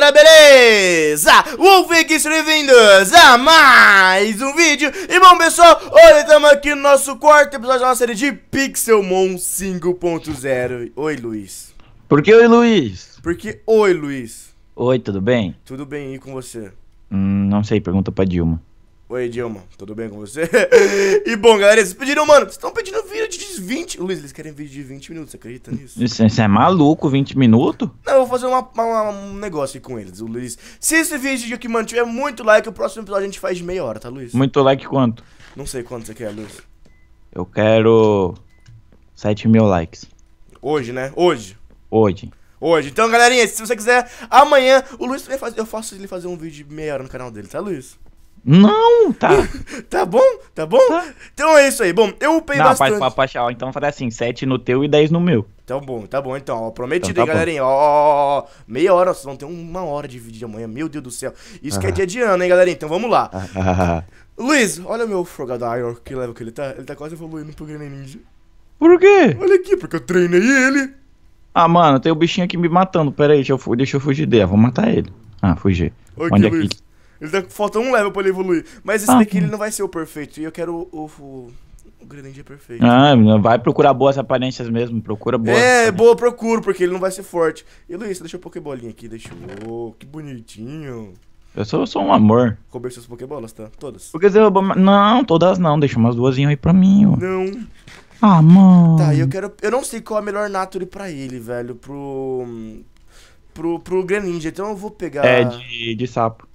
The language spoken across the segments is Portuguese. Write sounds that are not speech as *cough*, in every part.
galera, beleza? Wolfix, bem-vindos a mais um vídeo E bom pessoal, hoje estamos aqui no nosso quarto episódio da nossa série de Pixelmon 5.0 Oi Luiz Por que oi Luiz? Porque oi Luiz Oi, tudo bem? Tudo bem, e com você? Hum, não sei, pergunta pra Dilma Oi, Dilma, tudo bem com você? *laughs* e bom, galera, vocês pediram, mano, vocês estão pedindo vídeo de 20. Luiz, eles querem vídeo de 20 minutos, você acredita nisso? Isso, isso é maluco, 20 minutos? Não, eu vou fazer uma, uma, um negócio aqui com eles. O Luiz, se esse vídeo aqui, mantiver muito like, o próximo episódio a gente faz de meia hora, tá, Luiz? Muito like quanto? Não sei quanto você quer, Luiz. Eu quero 7 mil likes. Hoje, né? Hoje. Hoje hoje. Então, galerinha, se você quiser, amanhã o Luiz também faz, eu faço ele fazer um vídeo de meia hora no canal dele, tá, Luiz? Não, tá. *laughs* tá bom, tá bom? Tá. Então é isso aí. Bom, eu upei Não, bastante. Não, Paixão, então falei assim, 7 no teu e 10 no meu. Tá bom, tá bom, então, ó, prometido, então, tá galerinha, ó, ó, ó, meia hora, vocês vão ter uma hora de vídeo de amanhã, meu Deus do céu, isso ah. que é ah. dia de ano, hein, galerinha, então vamos lá. Ah. *laughs* Luiz, olha meu Frogado que level que ele tá, ele tá quase evoluindo pro Grêmio Ninja. Por quê? Olha aqui, porque eu treinei ele. Ah, mano, tem o um bichinho aqui me matando, pera aí, deixa eu, deixa eu fugir dele, vou matar ele. Ah, fugir. Onde aqui, é que... Ele tá faltando um level pra ele evoluir. Mas esse ah, daqui ele não vai ser o perfeito. E eu quero o, o, o Greninja é perfeito. Ah, vai procurar boas aparências mesmo. Procura boas. É, boa, procuro, porque ele não vai ser forte. E Luiz, deixa o Pokébolinha aqui. Deixa o Oh, que bonitinho. Eu sou, sou um amor. Roubei suas Pokébolas, tá? Todas. Porque você Não, todas não. Deixa umas duas aí pra mim, ó. Não. Ah, mano. Tá, eu quero. Eu não sei qual é a melhor Nature pra ele, velho. Pro. Pro, pro Greninja. Então eu vou pegar. É, de, de sapo.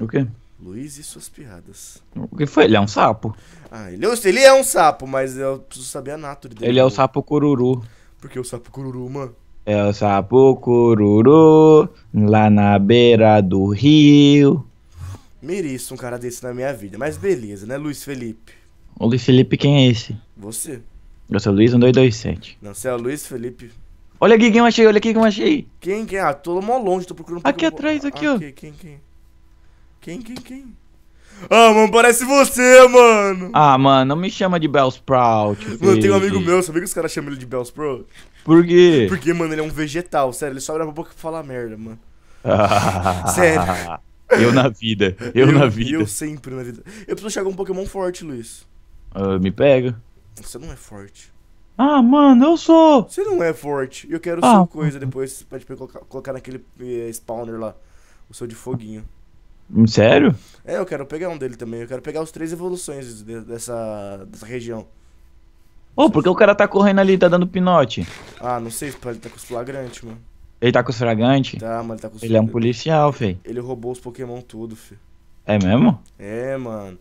O quê? Luiz e suas piadas. O que foi? Ele é um sapo. Ah, ele é um, ele é um sapo, mas eu preciso saber a natura dele. Ele é o sapo cururu. Por que o sapo cururu, mano? É o sapo cururu, lá na beira do rio. Mereço um cara desse na minha vida, mas beleza, né, Luiz Felipe? O Luiz Felipe, quem é esse? Você. Eu sou o Luiz 1227. Não, você é o Luiz Felipe. Olha aqui quem eu achei, olha aqui quem eu achei. Quem, quem? Ah, tô mó longe, tô procurando... Aqui atrás, aqui, ah, ó. Aqui, quem, quem? Quem, quem, quem? Ah, mano, parece você, mano. Ah, mano, não me chama de Bellsprout. Mano, eu tenho um amigo meu, sabia que os caras chamam ele de Bellsprout? Por quê? Porque, mano, ele é um vegetal, sério. Ele só abre a boca pra falar merda, mano. *laughs* sério. Eu na vida, eu, eu, na vida. Eu sempre na vida. Eu preciso chegar um Pokémon forte, Luiz. Uh, me pega. Você não é forte. Ah, mano, eu sou. Você não é forte. Eu quero ah. sua coisa depois pra te colocar, colocar naquele eh, spawner lá. O seu de foguinho. Sério? É, eu quero pegar um dele também. Eu quero pegar os três evoluções de, dessa, dessa região. Ô, oh, o cara tá correndo ali, tá dando pinote? Ah, não sei, ele tá com os flagrantes, mano. Ele tá com os flagrantes? Tá, mano, ele tá com os Ele é um policial, fei. Ele roubou os Pokémon tudo, fi. É mesmo? É, mano.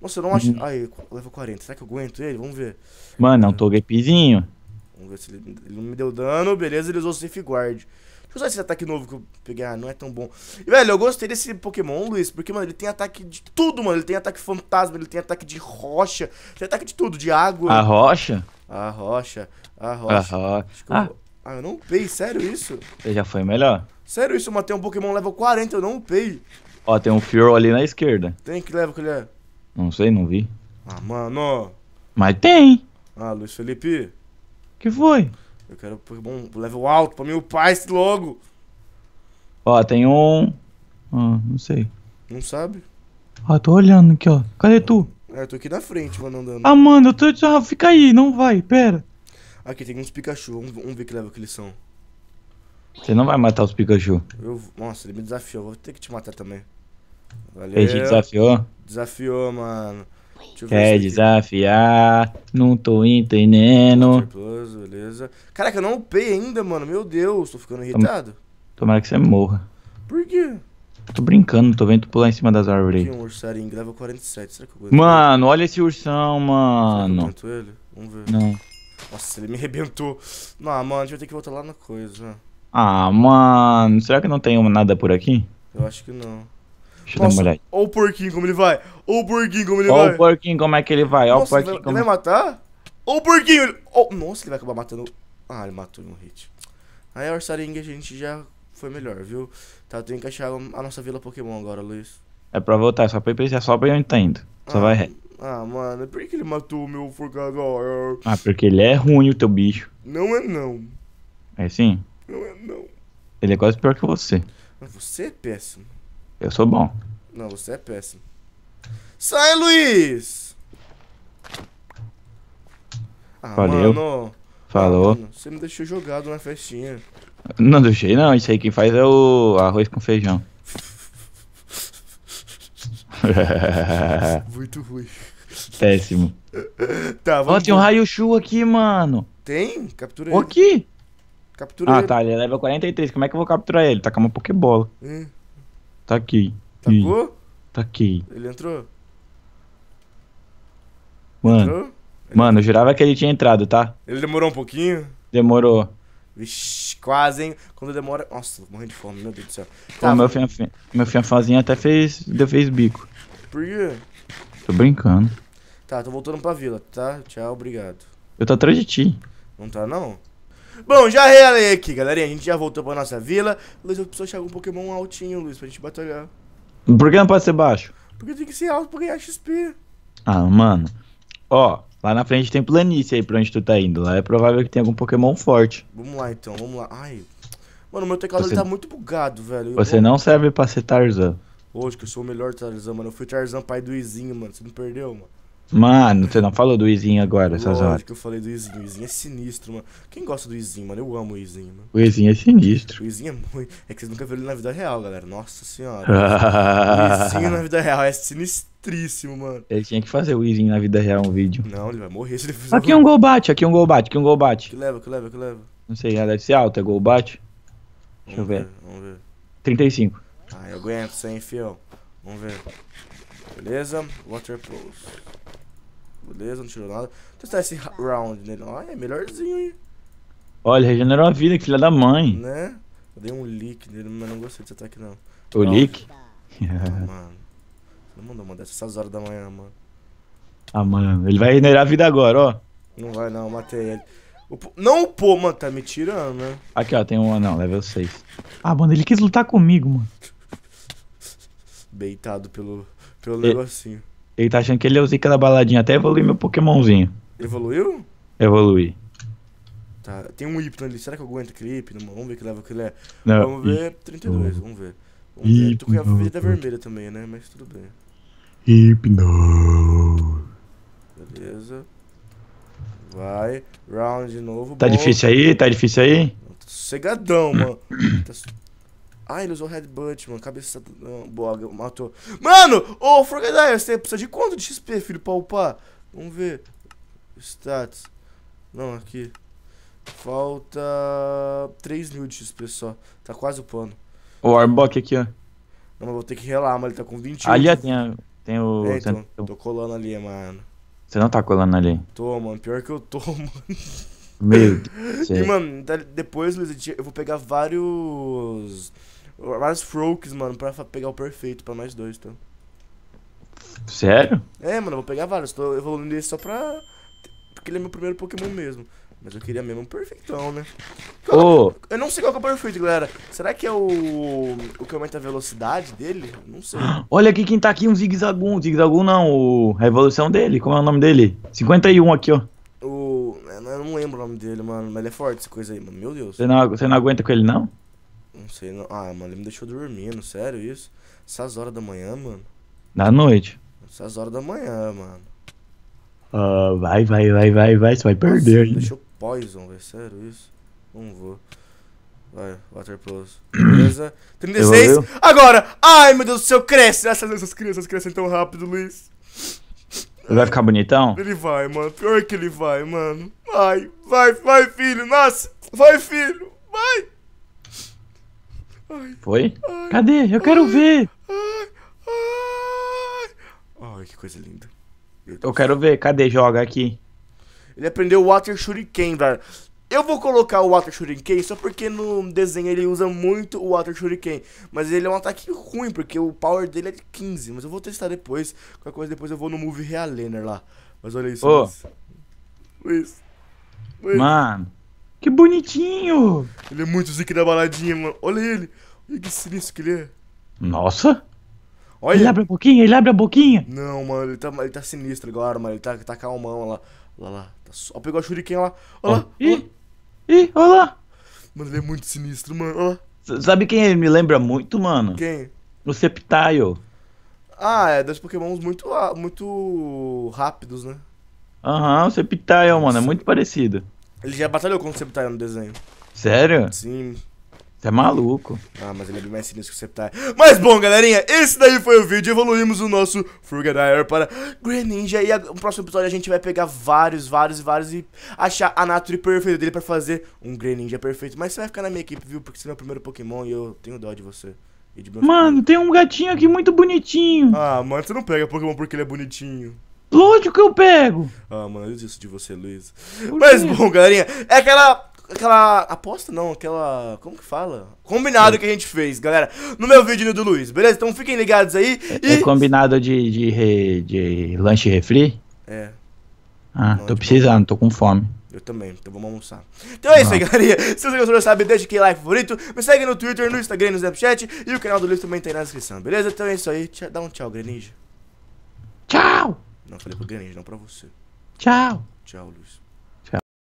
Nossa, eu não acho. Uhum. Aí, Ai, leva 40. Será que eu aguento ele? Vamos ver. Mano, é um Togepizinho. Vamos ver se ele... ele não me deu dano. Beleza, ele usou Safe Guard. Deixa eu usar esse ataque novo que eu peguei. Ah, não é tão bom. E, velho, eu gostei desse Pokémon, Luiz, porque, mano, ele tem ataque de tudo, mano. Ele tem ataque fantasma, ele tem ataque de rocha, tem ataque de tudo, de água. A rocha? A rocha, a rocha. A rocha. Ah. ah. Eu... não upei, sério isso? ele já foi melhor. Sério isso, eu matei um Pokémon level 40, eu não upei. Ó, tem um Furo ali na esquerda. Tem que level que ele é? Não sei, não vi. Ah, mano. Mas tem. Ah, Luiz Felipe. Que foi? Eu quero Pokémon level alto pra me upar esse logo. Ó, tem um. Ah, não sei. Não sabe? Ah, tô olhando aqui, ó. Cadê tu? É, eu tô aqui na frente, mano, andando. Ah, mano, eu tô. Ah, fica aí, não vai, pera. Aqui tem uns Pikachu, vamos, vamos ver que level que eles são. Você não vai matar os Pikachu. Eu... Nossa, ele me desafiou, vou ter que te matar também. Valeu. Ele te desafiou? Desafiou, mano. Quer desafiar? Não tô entendendo. Plus, beleza. Caraca, eu não upei ainda, mano. Meu Deus, tô ficando irritado. Tomara que você morra. Por quê? tô brincando, tô vendo tu pular em cima das árvores. Aqui um 47. Será que eu Mano, olha esse ursão, mano. Será ele? Vamos ver. Não. Nossa, ele me arrebentou. Não, ah, mano, a gente vai ter que voltar lá na coisa. Ah, mano, será que não tem nada por aqui? Eu acho que não. Deixa Nossa, eu dar uma olhada. Olha o porquinho como ele vai. Olha o porquinho como ele olha vai. Olha o porquinho como é que ele vai. Olha o porquinho ele como... vai é. matar? Olha o porquinho. Ele... Oh, nossa, ele vai acabar matando. Ah, ele matou no um hit. Aí a Orsaringa a gente já foi melhor, viu? Tá, tem que achar a nossa vila Pokémon agora, Luiz. É pra voltar, só pra, é só pra eu entendo. Só ah, vai ré. Ah, mano, por que ele matou o meu forgador? Ah, porque ele é ruim, o teu bicho. Não é não. É sim? Não é não. Ele é quase pior que você. Mas você é péssimo. Eu sou bom. Não, você é péssimo. Sai, Luiz! Ah, Valeu. Mano. Falou. Ah, mano, você me deixou jogado na festinha. Não deixei, não. Isso aí quem faz é o arroz com feijão. *laughs* Muito ruim. Péssimo. tá, vamos. Ó, tem um raio-shu aqui, mano. Tem? Captura ele. que? Captura ah, ele. tá. Ele é leva 43. Como é que eu vou capturar ele? Tá com uma Pokébola. Hum tá aqui. Tacou? Tá tá aqui Ele entrou? Mano. Entrou? Ele mano, eu jurava que ele tinha entrado, tá? Ele demorou um pouquinho? Demorou. Vixi, quase, hein? Quando demora. Nossa, morrendo de fome, meu Deus do céu. Tá, Pô, meu, fianf... meu fianfazinho até fez. Deu fez bico. Por quê? Tô brincando. Tá, tô voltando pra vila, tá? Tchau, obrigado. Eu tô atrás de ti. Não tá, não? Bom, já realei aqui, galerinha. A gente já voltou pra nossa vila. Luiz, eu preciso achar um Pokémon altinho, Luiz, pra gente batalhar. Por que não pode ser baixo? Porque tem que ser alto pra ganhar XP. Ah, mano. Ó, lá na frente tem planície aí pra onde tu tá indo. Lá é provável que tenha algum Pokémon forte. Vamos lá, então. Vamos lá. Ai. Mano, meu teclado Você... tá muito bugado, velho. Você vou... não serve pra ser Tarzan. Hoje que eu sou o melhor Tarzan, mano. Eu fui Tarzan pai do Izinho, mano. Você não perdeu, mano. Mano, você não falou do Izinho agora, essas Lógico horas. que eu falei do Izinho. O Izinho é sinistro, mano. Quem gosta do Izinho, mano? Eu amo o Izinho, mano. O Izinho é sinistro. O Izinho é muito. É que vocês nunca viram ele na vida real, galera. Nossa senhora. *laughs* o Izinho na vida real é sinistríssimo, mano. Ele tinha que fazer o Izinho na vida real um vídeo. Não, ele vai morrer se ele fizer. Aqui é um Golbate, aqui é aqui é um Golbate, aqui aqui um Golbate. Que leva, que leva, que leva. Não sei, ah, deve ser alto, é Golbate. Deixa vamos eu ver. ver. Vamos ver. 35. Ah, eu aguento, sem fio. Vamos ver. Beleza? Water pose. Beleza, não tirou nada. Vou então, testar tá esse round nele. Olha, é melhorzinho, hein? Olha, regenerou a vida, que filha da mãe. Né? Eu dei um leak nele, mas não gostei desse ataque, não. O não. leak? mano. Você não mandou uma dessas essas horas da manhã, mano. Ah, mano. Ele vai regenerar a vida agora, ó. Não vai, não. Matei ele. Upo... Não pô mano. Tá me tirando, né? Aqui, ó. Tem um anão, level 6. Ah, mano. Ele quis lutar comigo, mano. Beitado pelo, pelo negocinho. Ele tá achando que ele é o Zika da baladinha. Até evoluir meu Pokémonzinho. Evoluiu? Evolui. Tá, tem um Y ali. Será que eu aguento aquele Y? Vamos ver que leva ele é. Não, vamos ver. Ip, 32, vamos ver. Vamos ver. Tu com a vida vermelha também, né? Mas tudo bem. Hipno. Beleza. Vai. Round de novo. Tá bom. difícil aí? Tá difícil aí? Sossegadão, mano. *clears throat* tá ah, ele usou headbutt, mano. Cabeça. Não, boga, matou. Mano! Ô, oh, Frogadier, você precisa de quanto de XP, filho, pra upar? Vamos ver. Stats. Não, aqui. Falta 3 mil de XP só. Tá quase o pano. O Arbok aqui, ó. Não, mas vou ter que relar, mano. Ele tá com 20 Ali ó, tem, a, tem o. É, então, tem... Tô colando ali, mano. Você não tá colando ali? Tô, mano. Pior que eu tô, *laughs* mano. Meu Deus. e, mano, depois, Luiz, eu vou pegar vários vários frokes, mano, pra pegar o perfeito pra nós dois, então. Sério? É, mano, eu vou pegar vários. Tô evoluindo ele só pra. Porque ele é meu primeiro Pokémon mesmo. Mas eu queria mesmo um perfeitão, né? oh. Eu não sei qual é o perfeito, galera. Será que é o. o que aumenta a velocidade dele? Não sei. Olha aqui quem tá aqui, um zigzagum. Zigzagum não, o. A evolução dele. Como é o nome dele? 51 aqui, ó. O. É, eu não lembro o nome dele, mano. Mas ele é forte essa coisa aí, mano. Meu Deus. Você não, você não aguenta com ele, não? Não sei, não. Ah, mano, ele me deixou dormindo, sério isso? Essas horas da manhã, mano? Da noite. Essas horas da manhã, mano. Uh, vai, vai, vai, vai, vai, você vai Nossa, perder. Nossa, deixou poison, velho, sério isso? Não vou. Vai, Water Plus. Beleza? 36, *clears throat* agora! Ai, meu Deus do céu, cresce! essas crianças crescem tão rápido, Luiz. Ele vai ficar bonitão? Ele vai, mano. Pior que ele vai, mano. Vai, vai, vai, filho. Nossa, vai, filho. Vai. Foi? Cadê? Eu quero ver! Ai, que coisa linda. Eu quero ver, cadê? Joga aqui. Ele aprendeu o Water Shuriken, velho. Eu vou colocar o Water Shuriken só porque no desenho ele usa muito o Water Shuriken. Mas ele é um ataque ruim, porque o power dele é de 15. Mas eu vou testar depois. Qualquer coisa depois eu vou no Movie Realener né, lá. Mas olha isso. Ô. Luiz. Luiz. Mano. Que bonitinho! Ele é muito zique da baladinha, mano. Olha ele. Olha que sinistro que ele é. Nossa! Olha. Ele abre a boquinha, ele abre a boquinha. Não, mano, ele tá, ele tá sinistro agora, mano. Ele tá, tá calmão, olha lá. Olha lá. Tá só... Pegou a shuriken, lá. Olha lá. Ih, ih, olha lá. Mano, ele é muito sinistro, mano. Olha lá. sabe quem ele me lembra muito, mano? Quem? O Sceptile. Ah, é dos pokémons muito, ah, muito rápidos, né? Aham, uhum, o Sceptile, mano, é muito parecido. Ele já batalhou contra o Septile no desenho. Sério? Sim. Você é maluco. Ah, mas ele é bem mais sinistro que o Septile. Mas bom, galerinha, esse daí foi o vídeo. Evoluímos o nosso Furgadire para Greninja. E a, no próximo episódio a gente vai pegar vários, vários, vários e achar a nature perfeita dele para fazer um Greninja perfeito. Mas você vai ficar na minha equipe, viu? Porque você é meu primeiro Pokémon e eu tenho dó de você. De mano, tem um gatinho aqui muito bonitinho. Ah, mano, você não pega Pokémon porque ele é bonitinho o que eu pego. Ah, mano, eu desisto de você, Luiz. Mas bom, galerinha, é aquela aquela aposta não, aquela, como que fala? Combinado é. que a gente fez, galera, no meu vídeo do Luiz, beleza? Então fiquem ligados aí é, e... é combinado de, de, re, de lanche refri? É. Ah, não, tô é precisando, tô com fome. Eu também, então vamos almoçar. Então é isso aí, galerinha. Se você gostou, sabe, deixa aquele like favorito. Me segue no Twitter, no Instagram, no Snapchat. E o canal do Luiz também tem tá aí na descrição, beleza? Então é isso aí. Dá um tchau, Greninja. Tchau! Não, falei pra Grande, não pra você. Tchau. Tchau, Luiz.